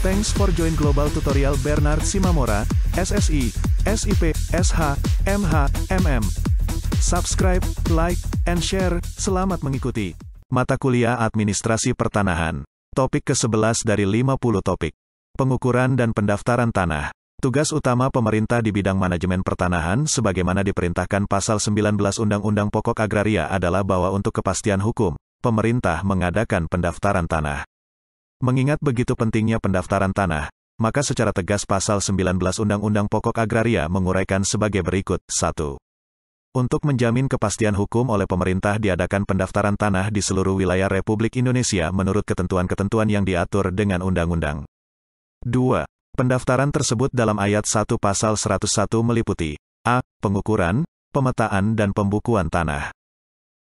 Thanks for join Global Tutorial Bernard Simamora, SSI, SIP, SH, MH, MM. Subscribe, like, and share. Selamat mengikuti. Mata kuliah Administrasi Pertanahan. Topik ke-11 dari 50 topik. Pengukuran dan pendaftaran tanah. Tugas utama pemerintah di bidang manajemen pertanahan sebagaimana diperintahkan pasal 19 Undang-Undang Pokok Agraria adalah bahwa untuk kepastian hukum, pemerintah mengadakan pendaftaran tanah. Mengingat begitu pentingnya pendaftaran tanah, maka secara tegas pasal 19 Undang-Undang Pokok Agraria menguraikan sebagai berikut. 1. Untuk menjamin kepastian hukum oleh pemerintah diadakan pendaftaran tanah di seluruh wilayah Republik Indonesia menurut ketentuan-ketentuan yang diatur dengan undang-undang. 2. Pendaftaran tersebut dalam ayat 1 pasal 101 meliputi A. Pengukuran, pemetaan dan pembukuan tanah.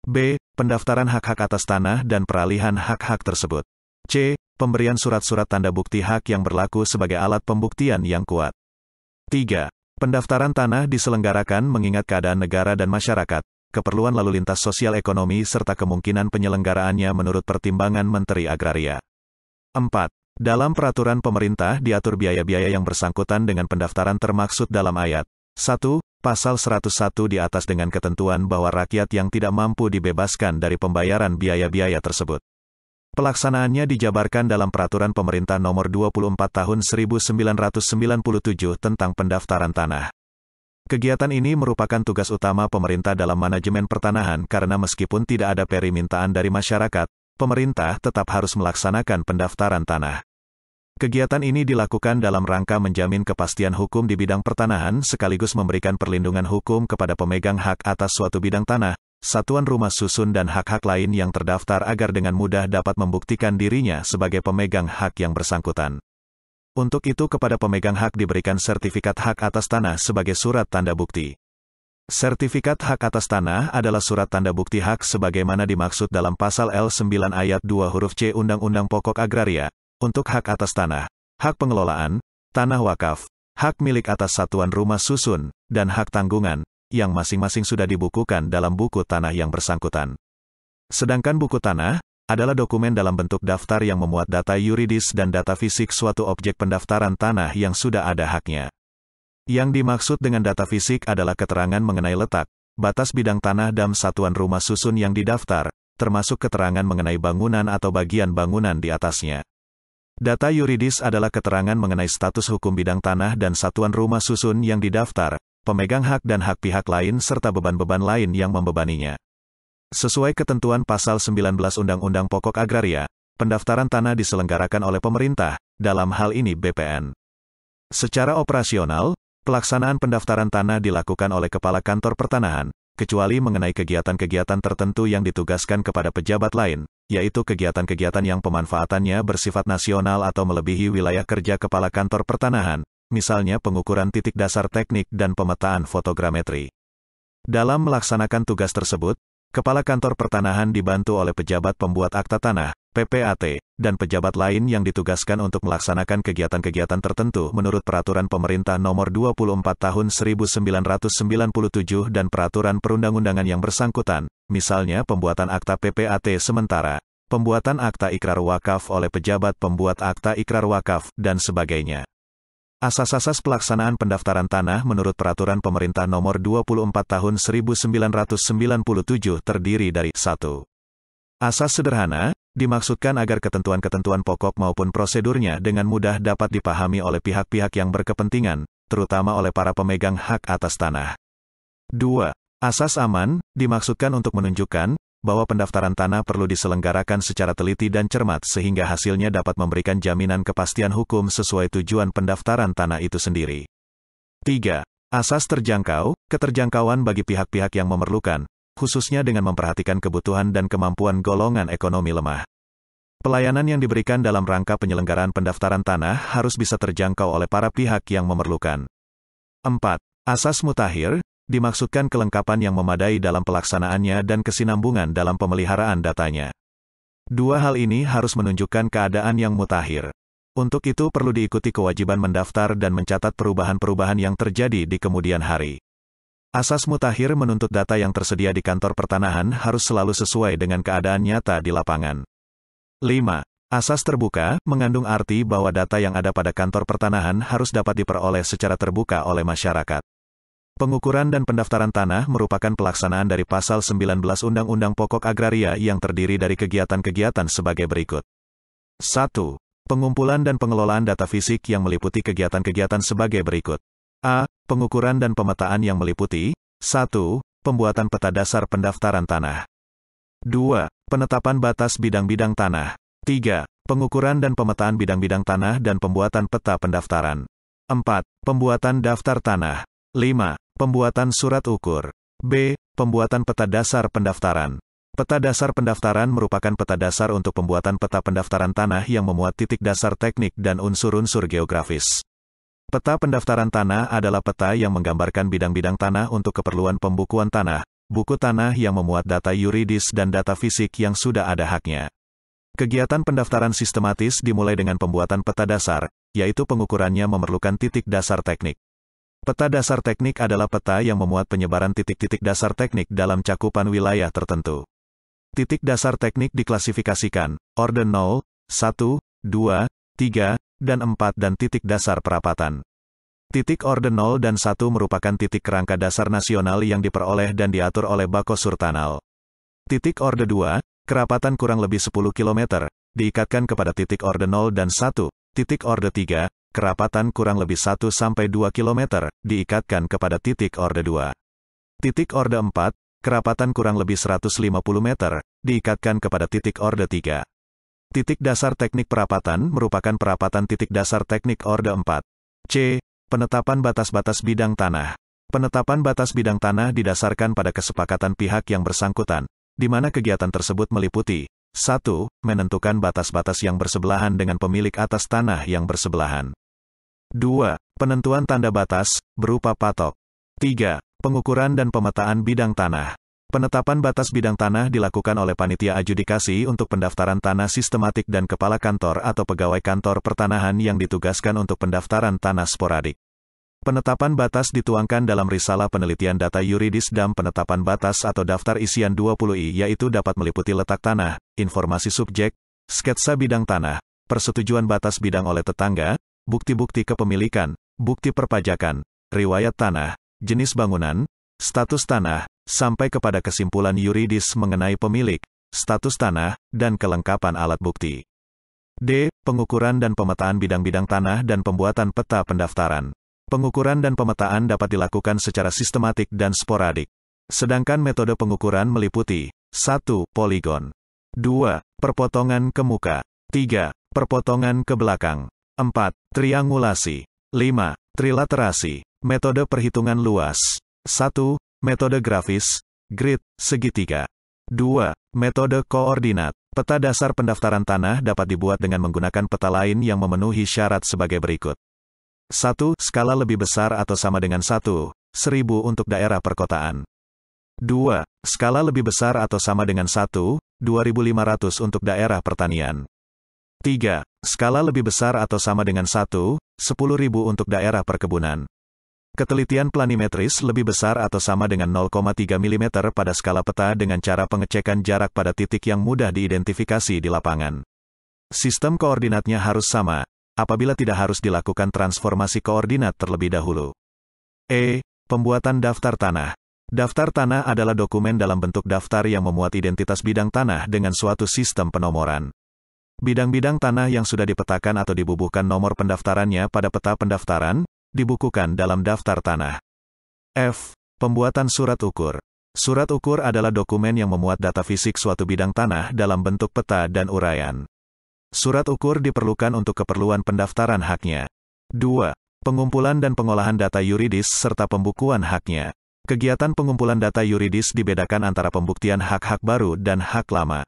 B. Pendaftaran hak-hak atas tanah dan peralihan hak-hak tersebut. C pemberian surat-surat tanda bukti hak yang berlaku sebagai alat pembuktian yang kuat. 3. Pendaftaran tanah diselenggarakan mengingat keadaan negara dan masyarakat, keperluan lalu lintas sosial ekonomi serta kemungkinan penyelenggaraannya menurut pertimbangan Menteri Agraria. 4. Dalam peraturan pemerintah diatur biaya-biaya yang bersangkutan dengan pendaftaran termaksud dalam ayat 1, pasal 101 di atas dengan ketentuan bahwa rakyat yang tidak mampu dibebaskan dari pembayaran biaya-biaya tersebut. Pelaksanaannya dijabarkan dalam Peraturan Pemerintah Nomor 24 Tahun 1997 tentang pendaftaran tanah. Kegiatan ini merupakan tugas utama pemerintah dalam manajemen pertanahan karena meskipun tidak ada permintaan dari masyarakat, pemerintah tetap harus melaksanakan pendaftaran tanah. Kegiatan ini dilakukan dalam rangka menjamin kepastian hukum di bidang pertanahan sekaligus memberikan perlindungan hukum kepada pemegang hak atas suatu bidang tanah, satuan rumah susun dan hak-hak lain yang terdaftar agar dengan mudah dapat membuktikan dirinya sebagai pemegang hak yang bersangkutan. Untuk itu kepada pemegang hak diberikan sertifikat hak atas tanah sebagai surat tanda bukti. Sertifikat hak atas tanah adalah surat tanda bukti hak sebagaimana dimaksud dalam pasal L9 ayat 2 huruf C Undang-Undang Pokok Agraria, untuk hak atas tanah, hak pengelolaan, tanah wakaf, hak milik atas satuan rumah susun, dan hak tanggungan, yang masing-masing sudah dibukukan dalam buku tanah yang bersangkutan. Sedangkan buku tanah adalah dokumen dalam bentuk daftar yang memuat data yuridis dan data fisik suatu objek pendaftaran tanah yang sudah ada haknya. Yang dimaksud dengan data fisik adalah keterangan mengenai letak, batas bidang tanah dan satuan rumah susun yang didaftar, termasuk keterangan mengenai bangunan atau bagian bangunan di atasnya. Data yuridis adalah keterangan mengenai status hukum bidang tanah dan satuan rumah susun yang didaftar, pemegang hak dan hak pihak lain serta beban-beban lain yang membebaninya. Sesuai ketentuan pasal 19 Undang-Undang Pokok Agraria, pendaftaran tanah diselenggarakan oleh pemerintah, dalam hal ini BPN. Secara operasional, pelaksanaan pendaftaran tanah dilakukan oleh Kepala Kantor Pertanahan, kecuali mengenai kegiatan-kegiatan tertentu yang ditugaskan kepada pejabat lain, yaitu kegiatan-kegiatan yang pemanfaatannya bersifat nasional atau melebihi wilayah kerja Kepala Kantor Pertanahan, misalnya pengukuran titik dasar teknik dan pemetaan fotogrametri. Dalam melaksanakan tugas tersebut, Kepala Kantor Pertanahan dibantu oleh pejabat pembuat akta tanah, PPAT, dan pejabat lain yang ditugaskan untuk melaksanakan kegiatan-kegiatan tertentu menurut Peraturan Pemerintah Nomor 24 Tahun 1997 dan Peraturan Perundang-Undangan yang bersangkutan, misalnya pembuatan akta PPAT sementara, pembuatan akta ikrar wakaf oleh pejabat pembuat akta ikrar wakaf, dan sebagainya. Asas-asas pelaksanaan pendaftaran tanah menurut Peraturan Pemerintah Nomor 24 Tahun 1997 terdiri dari satu Asas sederhana, dimaksudkan agar ketentuan-ketentuan pokok maupun prosedurnya dengan mudah dapat dipahami oleh pihak-pihak yang berkepentingan, terutama oleh para pemegang hak atas tanah. 2. Asas aman, dimaksudkan untuk menunjukkan, bahwa pendaftaran tanah perlu diselenggarakan secara teliti dan cermat sehingga hasilnya dapat memberikan jaminan kepastian hukum sesuai tujuan pendaftaran tanah itu sendiri. 3. Asas terjangkau, keterjangkauan bagi pihak-pihak yang memerlukan, khususnya dengan memperhatikan kebutuhan dan kemampuan golongan ekonomi lemah. Pelayanan yang diberikan dalam rangka penyelenggaraan pendaftaran tanah harus bisa terjangkau oleh para pihak yang memerlukan. 4. Asas mutakhir dimaksudkan kelengkapan yang memadai dalam pelaksanaannya dan kesinambungan dalam pemeliharaan datanya. Dua hal ini harus menunjukkan keadaan yang mutakhir. Untuk itu perlu diikuti kewajiban mendaftar dan mencatat perubahan-perubahan yang terjadi di kemudian hari. Asas mutakhir menuntut data yang tersedia di kantor pertanahan harus selalu sesuai dengan keadaan nyata di lapangan. 5. Asas terbuka mengandung arti bahwa data yang ada pada kantor pertanahan harus dapat diperoleh secara terbuka oleh masyarakat. Pengukuran dan pendaftaran tanah merupakan pelaksanaan dari Pasal 19 Undang-Undang Pokok Agraria yang terdiri dari kegiatan-kegiatan sebagai berikut. 1. Pengumpulan dan pengelolaan data fisik yang meliputi kegiatan-kegiatan sebagai berikut. A. Pengukuran dan pemetaan yang meliputi 1. Pembuatan peta dasar pendaftaran tanah. 2. Penetapan batas bidang-bidang tanah. 3. Pengukuran dan pemetaan bidang-bidang tanah dan pembuatan peta pendaftaran. 4. Pembuatan daftar tanah. 5. Pembuatan surat ukur. B. Pembuatan peta dasar pendaftaran. Peta dasar pendaftaran merupakan peta dasar untuk pembuatan peta pendaftaran tanah yang memuat titik dasar teknik dan unsur-unsur geografis. Peta pendaftaran tanah adalah peta yang menggambarkan bidang-bidang tanah untuk keperluan pembukuan tanah, buku tanah yang memuat data yuridis dan data fisik yang sudah ada haknya. Kegiatan pendaftaran sistematis dimulai dengan pembuatan peta dasar, yaitu pengukurannya memerlukan titik dasar teknik. Peta dasar teknik adalah peta yang memuat penyebaran titik-titik dasar teknik dalam cakupan wilayah tertentu. Titik dasar teknik diklasifikasikan, orden 0, 1, 2, 3, dan 4 dan titik dasar perapatan. Titik orden 0 dan 1 merupakan titik kerangka dasar nasional yang diperoleh dan diatur oleh Bako Surtanal. Titik orde 2, kerapatan kurang lebih 10 km, diikatkan kepada titik orde 0 dan 1, titik orde 3, kerapatan kurang lebih 1-2 km, diikatkan kepada titik orde 2. Titik orde 4, kerapatan kurang lebih 150 meter, diikatkan kepada titik orde 3. Titik dasar teknik perapatan merupakan perapatan titik dasar teknik orde 4. C. Penetapan batas-batas bidang tanah. Penetapan batas bidang tanah didasarkan pada kesepakatan pihak yang bersangkutan, di mana kegiatan tersebut meliputi 1. Menentukan batas-batas yang bersebelahan dengan pemilik atas tanah yang bersebelahan. 2. Penentuan tanda batas, berupa patok. 3. Pengukuran dan pemetaan bidang tanah. Penetapan batas bidang tanah dilakukan oleh panitia adjudikasi untuk pendaftaran tanah sistematik dan kepala kantor atau pegawai kantor pertanahan yang ditugaskan untuk pendaftaran tanah sporadik. Penetapan batas dituangkan dalam risalah penelitian data yuridis dan penetapan batas atau daftar isian 20i yaitu dapat meliputi letak tanah, informasi subjek, sketsa bidang tanah, persetujuan batas bidang oleh tetangga, bukti-bukti kepemilikan, bukti perpajakan, riwayat tanah, jenis bangunan, status tanah, sampai kepada kesimpulan yuridis mengenai pemilik, status tanah, dan kelengkapan alat bukti. D. Pengukuran dan pemetaan bidang-bidang tanah dan pembuatan peta pendaftaran. Pengukuran dan pemetaan dapat dilakukan secara sistematik dan sporadik. Sedangkan metode pengukuran meliputi 1. Poligon 2. Perpotongan ke muka 3. Perpotongan ke belakang 4. Triangulasi. 5. Trilaterasi. Metode perhitungan luas. 1. Metode grafis, grid, segitiga. 2. Metode koordinat. Peta dasar pendaftaran tanah dapat dibuat dengan menggunakan peta lain yang memenuhi syarat sebagai berikut. 1. Skala lebih besar atau sama dengan 1, 1000 untuk daerah perkotaan. 2. Skala lebih besar atau sama dengan 1, 2500 untuk daerah pertanian. 3. Skala lebih besar atau sama dengan 1, 10.000 untuk daerah perkebunan. Ketelitian planimetris lebih besar atau sama dengan 0,3 mm pada skala peta dengan cara pengecekan jarak pada titik yang mudah diidentifikasi di lapangan. Sistem koordinatnya harus sama, apabila tidak harus dilakukan transformasi koordinat terlebih dahulu. E. Pembuatan daftar tanah. Daftar tanah adalah dokumen dalam bentuk daftar yang memuat identitas bidang tanah dengan suatu sistem penomoran. Bidang-bidang tanah yang sudah dipetakan atau dibubuhkan nomor pendaftarannya pada peta pendaftaran, dibukukan dalam daftar tanah. F. Pembuatan surat ukur. Surat ukur adalah dokumen yang memuat data fisik suatu bidang tanah dalam bentuk peta dan uraian. Surat ukur diperlukan untuk keperluan pendaftaran haknya. 2. Pengumpulan dan pengolahan data yuridis serta pembukuan haknya. Kegiatan pengumpulan data yuridis dibedakan antara pembuktian hak-hak baru dan hak lama.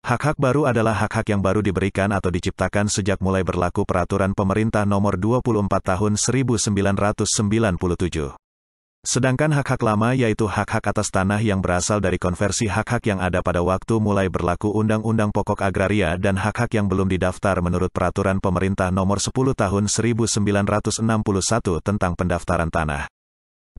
Hak-hak baru adalah hak-hak yang baru diberikan atau diciptakan sejak mulai berlaku Peraturan Pemerintah Nomor 24 Tahun 1997. Sedangkan hak-hak lama yaitu hak-hak atas tanah yang berasal dari konversi hak-hak yang ada pada waktu mulai berlaku Undang-Undang Pokok Agraria dan hak-hak yang belum didaftar menurut Peraturan Pemerintah Nomor 10 Tahun 1961 tentang pendaftaran tanah.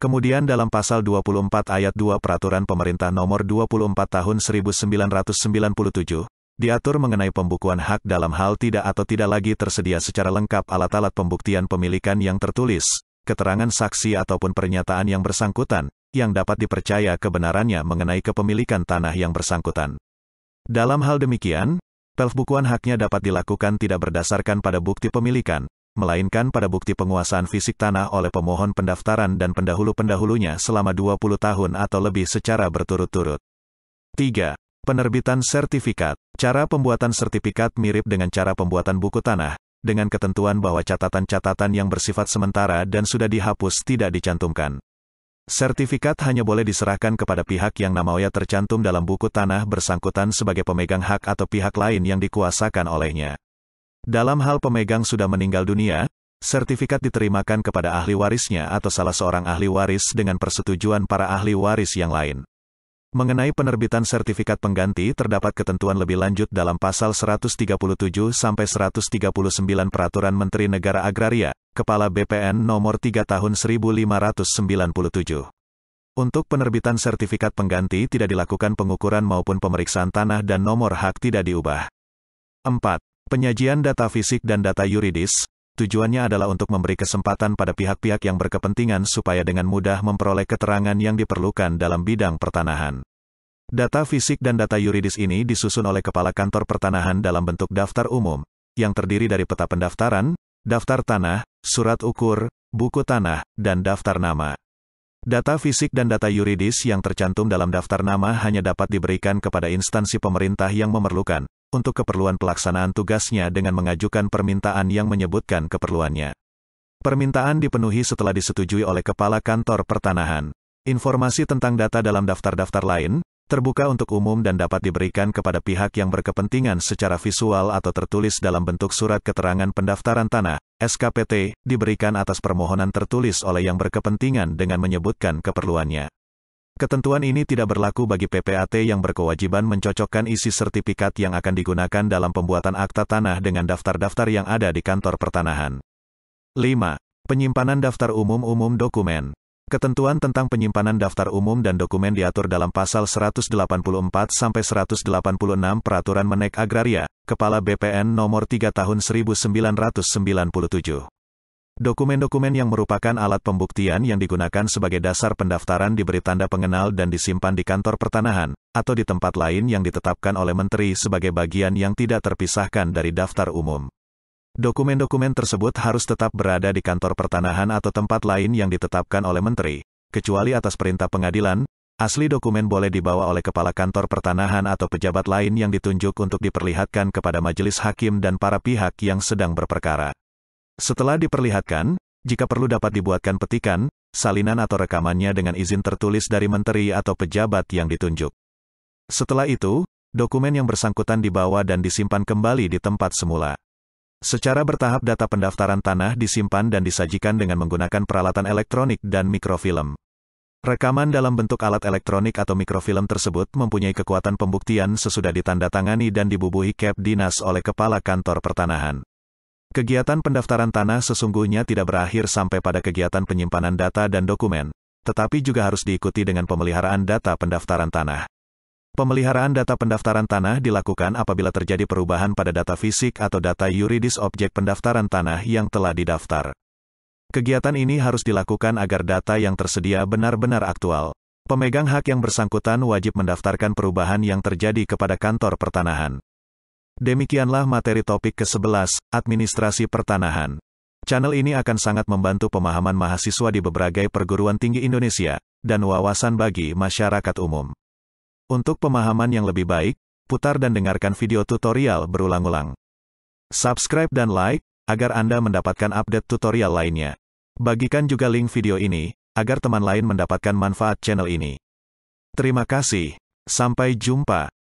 Kemudian dalam pasal 24 ayat 2 Peraturan Pemerintah Nomor 24 Tahun 1997, diatur mengenai pembukuan hak dalam hal tidak atau tidak lagi tersedia secara lengkap alat-alat pembuktian pemilikan yang tertulis, keterangan saksi ataupun pernyataan yang bersangkutan, yang dapat dipercaya kebenarannya mengenai kepemilikan tanah yang bersangkutan. Dalam hal demikian, pelbukuan haknya dapat dilakukan tidak berdasarkan pada bukti pemilikan, melainkan pada bukti penguasaan fisik tanah oleh pemohon pendaftaran dan pendahulu-pendahulunya selama 20 tahun atau lebih secara berturut-turut. 3. Penerbitan sertifikat. Cara pembuatan sertifikat mirip dengan cara pembuatan buku tanah, dengan ketentuan bahwa catatan-catatan yang bersifat sementara dan sudah dihapus tidak dicantumkan. Sertifikat hanya boleh diserahkan kepada pihak yang namanya tercantum dalam buku tanah bersangkutan sebagai pemegang hak atau pihak lain yang dikuasakan olehnya. Dalam hal pemegang sudah meninggal dunia, sertifikat diterimakan kepada ahli warisnya atau salah seorang ahli waris dengan persetujuan para ahli waris yang lain. Mengenai penerbitan sertifikat pengganti terdapat ketentuan lebih lanjut dalam pasal 137-139 sampai Peraturan Menteri Negara Agraria, Kepala BPN Nomor 3 Tahun 1597. Untuk penerbitan sertifikat pengganti tidak dilakukan pengukuran maupun pemeriksaan tanah dan nomor hak tidak diubah. 4. Penyajian data fisik dan data yuridis, tujuannya adalah untuk memberi kesempatan pada pihak-pihak yang berkepentingan supaya dengan mudah memperoleh keterangan yang diperlukan dalam bidang pertanahan. Data fisik dan data yuridis ini disusun oleh Kepala Kantor Pertanahan dalam bentuk daftar umum, yang terdiri dari peta pendaftaran, daftar tanah, surat ukur, buku tanah, dan daftar nama. Data fisik dan data yuridis yang tercantum dalam daftar nama hanya dapat diberikan kepada instansi pemerintah yang memerlukan, untuk keperluan pelaksanaan tugasnya dengan mengajukan permintaan yang menyebutkan keperluannya. Permintaan dipenuhi setelah disetujui oleh Kepala Kantor Pertanahan. Informasi tentang data dalam daftar-daftar lain, terbuka untuk umum dan dapat diberikan kepada pihak yang berkepentingan secara visual atau tertulis dalam bentuk surat keterangan pendaftaran tanah, SKPT, diberikan atas permohonan tertulis oleh yang berkepentingan dengan menyebutkan keperluannya. Ketentuan ini tidak berlaku bagi PPAT yang berkewajiban mencocokkan isi sertifikat yang akan digunakan dalam pembuatan akta tanah dengan daftar-daftar yang ada di kantor pertanahan. 5. Penyimpanan daftar umum-umum dokumen. Ketentuan tentang penyimpanan daftar umum dan dokumen diatur dalam pasal 184 sampai 186 Peraturan Menek Agraria, Kepala BPN Nomor 3 Tahun 1997. Dokumen-dokumen yang merupakan alat pembuktian yang digunakan sebagai dasar pendaftaran diberi tanda pengenal dan disimpan di kantor pertanahan, atau di tempat lain yang ditetapkan oleh menteri sebagai bagian yang tidak terpisahkan dari daftar umum. Dokumen-dokumen tersebut harus tetap berada di kantor pertanahan atau tempat lain yang ditetapkan oleh menteri, kecuali atas perintah pengadilan, asli dokumen boleh dibawa oleh kepala kantor pertanahan atau pejabat lain yang ditunjuk untuk diperlihatkan kepada majelis hakim dan para pihak yang sedang berperkara. Setelah diperlihatkan, jika perlu dapat dibuatkan petikan, salinan atau rekamannya dengan izin tertulis dari menteri atau pejabat yang ditunjuk. Setelah itu, dokumen yang bersangkutan dibawa dan disimpan kembali di tempat semula. Secara bertahap data pendaftaran tanah disimpan dan disajikan dengan menggunakan peralatan elektronik dan mikrofilm. Rekaman dalam bentuk alat elektronik atau mikrofilm tersebut mempunyai kekuatan pembuktian sesudah ditandatangani dan dibubuhi cap dinas oleh kepala kantor pertanahan. Kegiatan pendaftaran tanah sesungguhnya tidak berakhir sampai pada kegiatan penyimpanan data dan dokumen, tetapi juga harus diikuti dengan pemeliharaan data pendaftaran tanah. Pemeliharaan data pendaftaran tanah dilakukan apabila terjadi perubahan pada data fisik atau data yuridis objek pendaftaran tanah yang telah didaftar. Kegiatan ini harus dilakukan agar data yang tersedia benar-benar aktual. Pemegang hak yang bersangkutan wajib mendaftarkan perubahan yang terjadi kepada kantor pertanahan. Demikianlah materi topik ke-11, Administrasi Pertanahan. Channel ini akan sangat membantu pemahaman mahasiswa di berbagai perguruan tinggi Indonesia, dan wawasan bagi masyarakat umum. Untuk pemahaman yang lebih baik, putar dan dengarkan video tutorial berulang-ulang. Subscribe dan like, agar Anda mendapatkan update tutorial lainnya. Bagikan juga link video ini, agar teman lain mendapatkan manfaat channel ini. Terima kasih. Sampai jumpa.